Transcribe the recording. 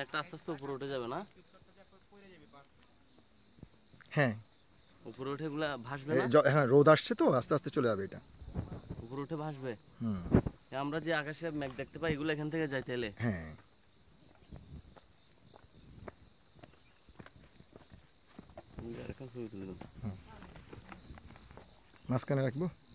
আস্তে আস্তে উপরে উঠে যাবে না হ্যাঁ উপরে উঠে ভাসবে হ্যাঁ রোদ আসছে তো আস্তে আস্তে চলে যাবে এটা উপরে উঠে ভাসবে হুম আমরা যে আকাশে মেঘ দেখতে পাই এগুলো এখান থেকে যাইতে এলে হ্যাঁ মাঝখানে রাখবো